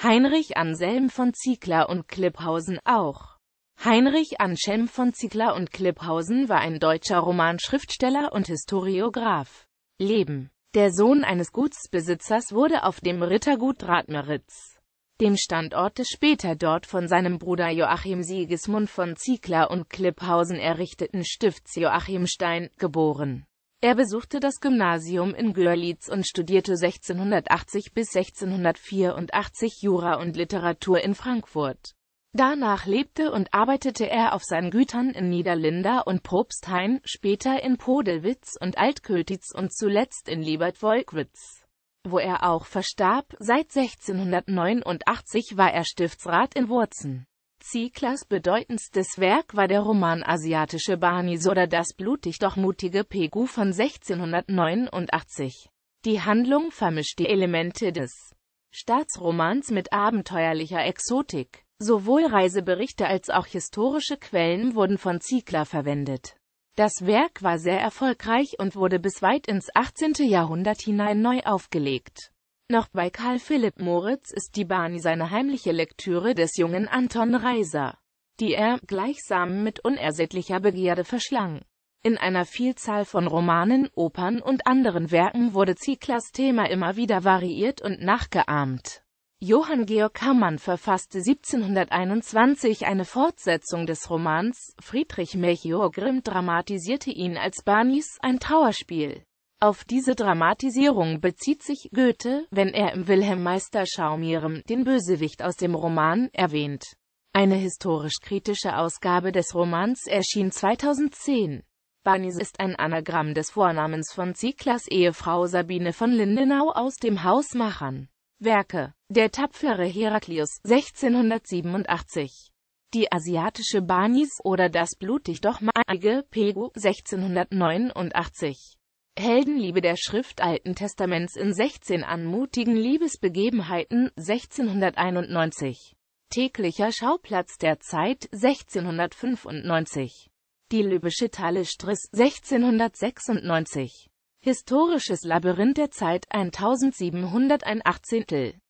Heinrich Anselm von Ziegler und Klipphausen auch. Heinrich Anselm von Ziegler und Klipphausen war ein deutscher Romanschriftsteller und Historiograf. Leben. Der Sohn eines Gutsbesitzers wurde auf dem Rittergut Radmeritz, dem Standort des später dort von seinem Bruder Joachim Sigismund von Ziegler und Klipphausen errichteten Stifts Joachim Stein, geboren er besuchte das Gymnasium in Görlitz und studierte 1680 bis 1684 Jura und Literatur in Frankfurt. Danach lebte und arbeitete er auf seinen Gütern in Niederlinder und Probstheim, später in Podelwitz und Altkötitz und zuletzt in Liebert-Wolkwitz, wo er auch verstarb. Seit 1689 war er Stiftsrat in Wurzen. Siklers bedeutendstes Werk war der Roman Asiatische Barnis oder Das blutig doch mutige Pegu von 1689. Die Handlung vermischt die Elemente des Staatsromans mit abenteuerlicher Exotik. Sowohl Reiseberichte als auch historische Quellen wurden von Ziegler verwendet. Das Werk war sehr erfolgreich und wurde bis weit ins 18. Jahrhundert hinein neu aufgelegt. Noch bei Karl Philipp Moritz ist die Bahn seine heimliche Lektüre des jungen Anton Reiser, die er, gleichsam mit unersättlicher Begierde verschlang. In einer Vielzahl von Romanen, Opern und anderen Werken wurde Zieglers Thema immer wieder variiert und nachgeahmt. Johann Georg Hammann verfasste 1721 eine Fortsetzung des Romans, Friedrich Melchior Grimm dramatisierte ihn als Barnis ein Trauerspiel. Auf diese Dramatisierung bezieht sich Goethe, wenn er im Wilhelm Meister Schaumierem den Bösewicht aus dem Roman erwähnt. Eine historisch-kritische Ausgabe des Romans erschien 2010. Barnis ist ein Anagramm des Vornamens von Zieglas Ehefrau Sabine von Lindenau aus dem Hausmachern. Werke Der tapfere Heraklius 1687 Die asiatische Barnis oder Das blutig doch malige Pegu 1689 Heldenliebe der Schrift Alten Testaments in 16 anmutigen Liebesbegebenheiten 1691. Täglicher Schauplatz der Zeit 1695. Die libysche Thalle 1696. Historisches Labyrinth der Zeit 1781.